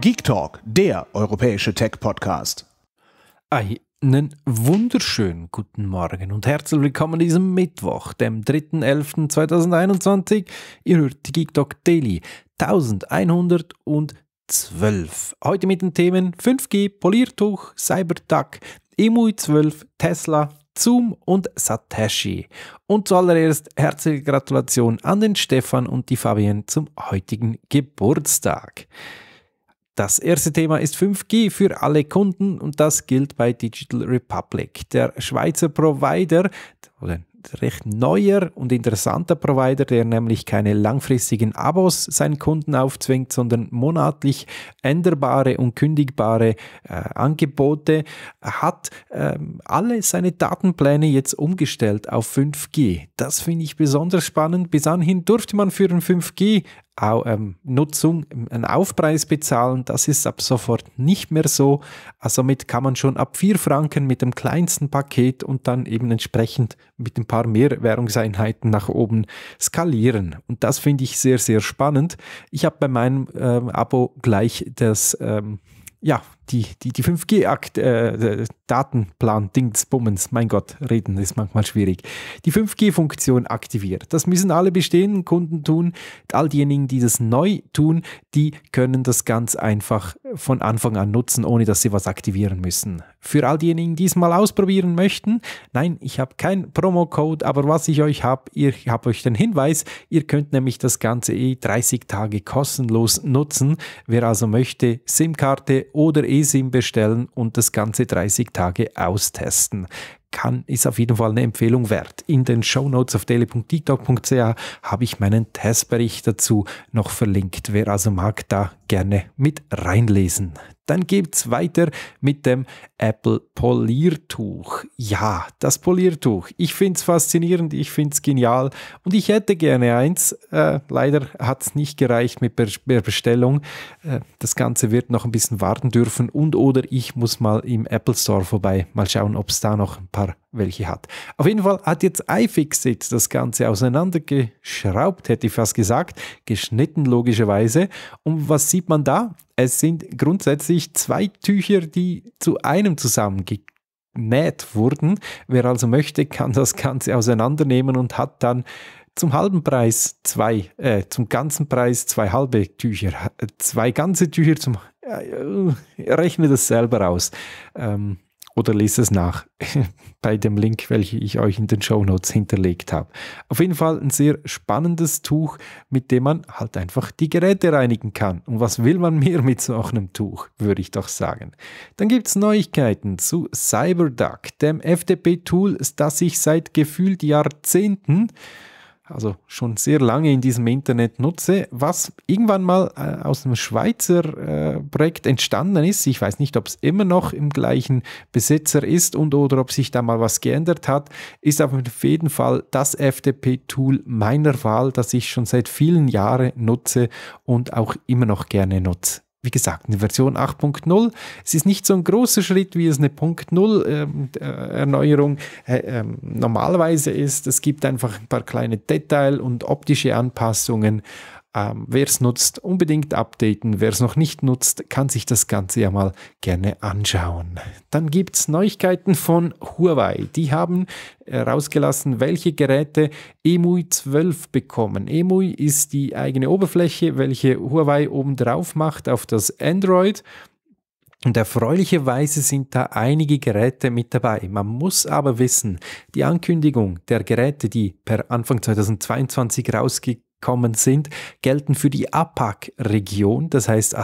Geek Talk, der europäische Tech-Podcast. Einen wunderschönen guten Morgen und herzlich willkommen an diesem Mittwoch, dem 3.11.2021. Ihr hört die Geek Talk Daily 1112. Heute mit den Themen 5G, Poliertuch, Cybertag, EMUI 12, Tesla, Zoom und Satoshi. Und zuallererst herzliche Gratulation an den Stefan und die Fabian zum heutigen Geburtstag. Das erste Thema ist 5G für alle Kunden und das gilt bei Digital Republic. Der Schweizer Provider oder recht neuer und interessanter Provider, der nämlich keine langfristigen Abos seinen Kunden aufzwingt, sondern monatlich änderbare und kündigbare äh, Angebote, hat ähm, alle seine Datenpläne jetzt umgestellt auf 5G. Das finde ich besonders spannend. Bis anhin durfte man für ein 5G auch, ähm, Nutzung ähm, einen Aufpreis bezahlen. Das ist ab sofort nicht mehr so. Also somit kann man schon ab 4 Franken mit dem kleinsten Paket und dann eben entsprechend mit ein paar mehr Währungseinheiten nach oben skalieren. Und das finde ich sehr, sehr spannend. Ich habe bei meinem ähm, Abo gleich das ähm, ja, die, die, die 5G-Datenplan-Dingsbummens, akt äh, äh mein Gott, reden ist manchmal schwierig. Die 5G-Funktion aktiviert. Das müssen alle bestehenden Kunden tun. All diejenigen, die das neu tun, die können das ganz einfach von Anfang an nutzen, ohne dass sie was aktivieren müssen. Für all diejenigen, die es mal ausprobieren möchten, nein, ich habe keinen Promo-Code, aber was ich euch habe, ich habe euch den Hinweis, ihr könnt nämlich das Ganze eh 30 Tage kostenlos nutzen. Wer also möchte, SIM-Karte oder eSIM bestellen und das Ganze 30 Tage austesten kann, ist auf jeden Fall eine Empfehlung wert. In den Shownotes auf daily.tiktok.ch habe ich meinen Testbericht dazu noch verlinkt. Wer also mag, da gerne mit reinlesen. Dann geht's weiter mit dem Apple Poliertuch. Ja, das Poliertuch. Ich finde es faszinierend, ich finde es genial und ich hätte gerne eins. Äh, leider es nicht gereicht mit der Bestellung. Äh, das Ganze wird noch ein bisschen warten dürfen und oder ich muss mal im Apple Store vorbei. Mal schauen, ob es da noch ein paar welche hat. Auf jeden Fall hat jetzt iFixit das Ganze auseinandergeschraubt, hätte ich fast gesagt, geschnitten logischerweise. Und was sieht man da? Es sind grundsätzlich zwei Tücher, die zu einem zusammengekriegt genäht wurden. Wer also möchte, kann das Ganze auseinandernehmen und hat dann zum halben Preis zwei, äh, zum ganzen Preis zwei halbe Tücher, äh, zwei ganze Tücher zum, äh, rechne das selber aus. Ähm, oder lese es nach bei dem Link, welchen ich euch in den Show Notes hinterlegt habe. Auf jeden Fall ein sehr spannendes Tuch, mit dem man halt einfach die Geräte reinigen kann. Und was will man mehr mit so einem Tuch, würde ich doch sagen. Dann gibt es Neuigkeiten zu CyberDuck, dem FTP-Tool, das ich seit gefühlt Jahrzehnten also schon sehr lange in diesem Internet nutze, was irgendwann mal äh, aus einem Schweizer äh, Projekt entstanden ist. Ich weiß nicht, ob es immer noch im gleichen Besitzer ist und oder ob sich da mal was geändert hat, ist aber auf jeden Fall das FTP-Tool meiner Wahl, das ich schon seit vielen Jahren nutze und auch immer noch gerne nutze wie gesagt, eine Version 8.0. Es ist nicht so ein großer Schritt, wie es eine Punkt 0 ähm, äh, Erneuerung äh, äh, normalerweise ist. Es gibt einfach ein paar kleine Detail- und optische Anpassungen, ähm, wer es nutzt, unbedingt updaten. Wer es noch nicht nutzt, kann sich das Ganze ja mal gerne anschauen. Dann gibt es Neuigkeiten von Huawei. Die haben rausgelassen, welche Geräte EMUI 12 bekommen. EMUI ist die eigene Oberfläche, welche Huawei oben drauf macht auf das Android. Und erfreulicherweise sind da einige Geräte mit dabei. Man muss aber wissen, die Ankündigung der Geräte, die per Anfang 2022 rausgekommen gekommen sind, gelten für die APAC-Region, das heißt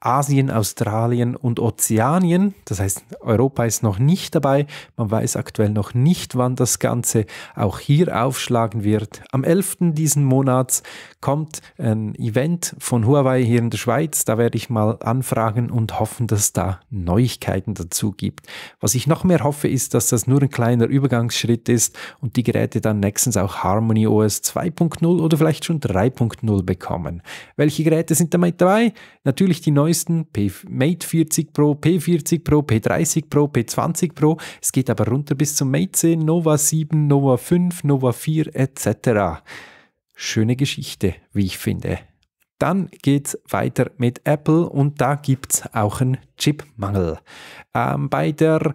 Asien, Australien und Ozeanien. Das heißt, Europa ist noch nicht dabei. Man weiß aktuell noch nicht, wann das Ganze auch hier aufschlagen wird. Am 11. diesen Monats kommt ein Event von Huawei hier in der Schweiz. Da werde ich mal anfragen und hoffen, dass da Neuigkeiten dazu gibt. Was ich noch mehr hoffe, ist, dass das nur ein kleiner Übergangsschritt ist und die Geräte dann nächstens auch Harmony OS 2.0 oder vielleicht schon 3.0 bekommen. Welche Geräte sind damit dabei? Natürlich die neuesten P Mate 40 Pro, P40 Pro, P30 Pro, P20 Pro. Es geht aber runter bis zum Mate 10, Nova 7, Nova 5, Nova 4 etc. Schöne Geschichte, wie ich finde. Dann geht es weiter mit Apple und da gibt es auch einen Chipmangel. Ähm, bei der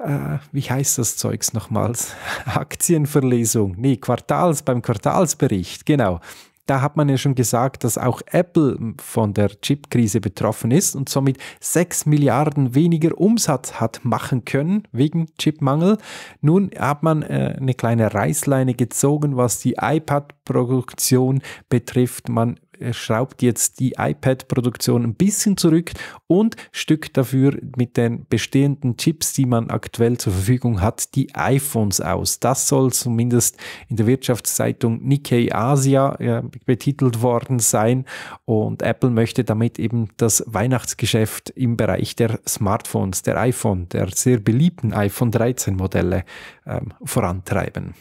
äh, wie heißt das Zeugs nochmals? Aktienverlesung. Nee, Quartals, beim Quartalsbericht, genau. Da hat man ja schon gesagt, dass auch Apple von der Chipkrise betroffen ist und somit 6 Milliarden weniger Umsatz hat machen können wegen Chipmangel. Nun hat man äh, eine kleine Reißleine gezogen, was die iPad-Produktion betrifft. Man schraubt jetzt die iPad-Produktion ein bisschen zurück und stückt dafür mit den bestehenden Chips, die man aktuell zur Verfügung hat, die iPhones aus. Das soll zumindest in der Wirtschaftszeitung Nikkei Asia äh, betitelt worden sein und Apple möchte damit eben das Weihnachtsgeschäft im Bereich der Smartphones, der iPhone, der sehr beliebten iPhone 13 Modelle ähm, vorantreiben.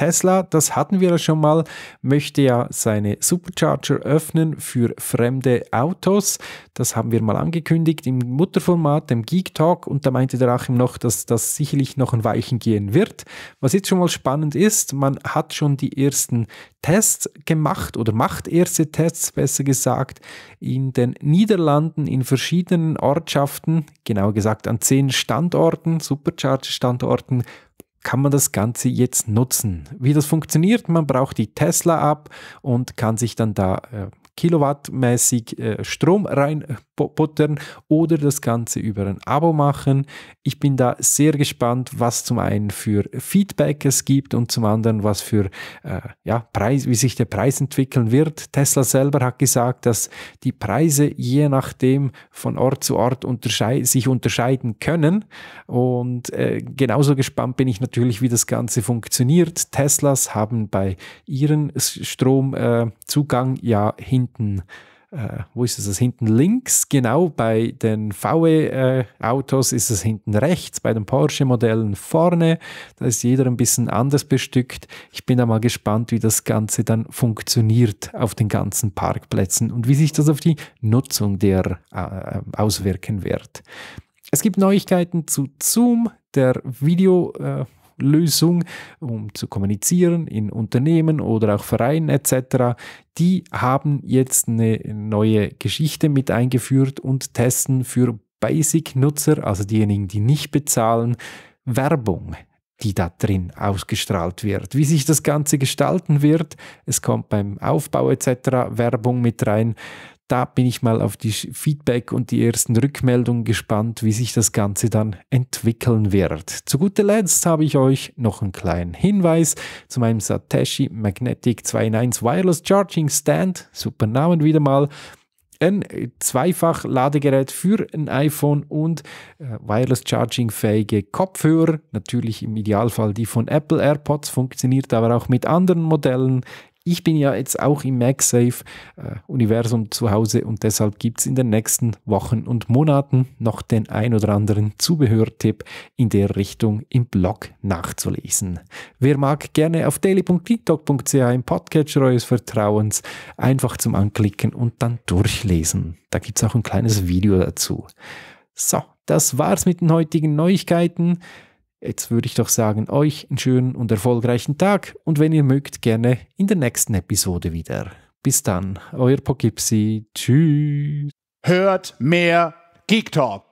Tesla, das hatten wir ja schon mal, möchte ja seine Supercharger öffnen für fremde Autos. Das haben wir mal angekündigt im Mutterformat, dem Geek Talk. Und da meinte der Achim noch, dass das sicherlich noch ein Weichen gehen wird. Was jetzt schon mal spannend ist, man hat schon die ersten Tests gemacht oder macht erste Tests, besser gesagt, in den Niederlanden, in verschiedenen Ortschaften, genauer gesagt an zehn Standorten, Supercharger-Standorten kann man das Ganze jetzt nutzen. Wie das funktioniert, man braucht die Tesla ab und kann sich dann da äh, kilowattmäßig äh, Strom reinbuttern äh, oder das Ganze über ein Abo machen. Ich bin da sehr gespannt, was zum einen für Feedback es gibt und zum anderen, was für äh, ja, Preis, wie sich der Preis entwickeln wird. Tesla selber hat gesagt, dass die Preise je nachdem von Ort zu Ort unterschei sich unterscheiden können. Und äh, genauso gespannt bin ich natürlich, wie das Ganze funktioniert. Teslas haben bei ihren Stromzugang äh, ja hinter hinten, äh, wo ist es? Das hinten links, genau. Bei den VW-Autos äh, ist es hinten rechts, bei den Porsche-Modellen vorne. Da ist jeder ein bisschen anders bestückt. Ich bin da mal gespannt, wie das Ganze dann funktioniert auf den ganzen Parkplätzen und wie sich das auf die Nutzung der äh, auswirken wird. Es gibt Neuigkeiten zu Zoom, der Video. Äh, Lösung, um zu kommunizieren in Unternehmen oder auch Vereinen etc., die haben jetzt eine neue Geschichte mit eingeführt und testen für Basic-Nutzer, also diejenigen, die nicht bezahlen, Werbung die da drin ausgestrahlt wird. Wie sich das Ganze gestalten wird, es kommt beim Aufbau etc. Werbung mit rein, da bin ich mal auf die Feedback und die ersten Rückmeldungen gespannt, wie sich das Ganze dann entwickeln wird. Zu guter Letzt habe ich euch noch einen kleinen Hinweis zu meinem Satoshi Magnetic 2 in 1 Wireless Charging Stand. Super Namen wieder mal. Ein äh, Zweifach-Ladegerät für ein iPhone und äh, Wireless-Charging-fähige Kopfhörer. Natürlich im Idealfall die von Apple AirPods, funktioniert aber auch mit anderen Modellen ich bin ja jetzt auch im MagSafe-Universum äh, zu Hause und deshalb gibt es in den nächsten Wochen und Monaten noch den ein oder anderen Zubehörtipp in der Richtung im Blog nachzulesen. Wer mag, gerne auf daily.tiktok.ch im Podcatcher eures Vertrauens einfach zum Anklicken und dann durchlesen. Da gibt es auch ein kleines Video dazu. So, das war's mit den heutigen Neuigkeiten. Jetzt würde ich doch sagen, euch einen schönen und erfolgreichen Tag und wenn ihr mögt, gerne in der nächsten Episode wieder. Bis dann, euer Pogipsi. Tschüss. Hört mehr Geek Talk.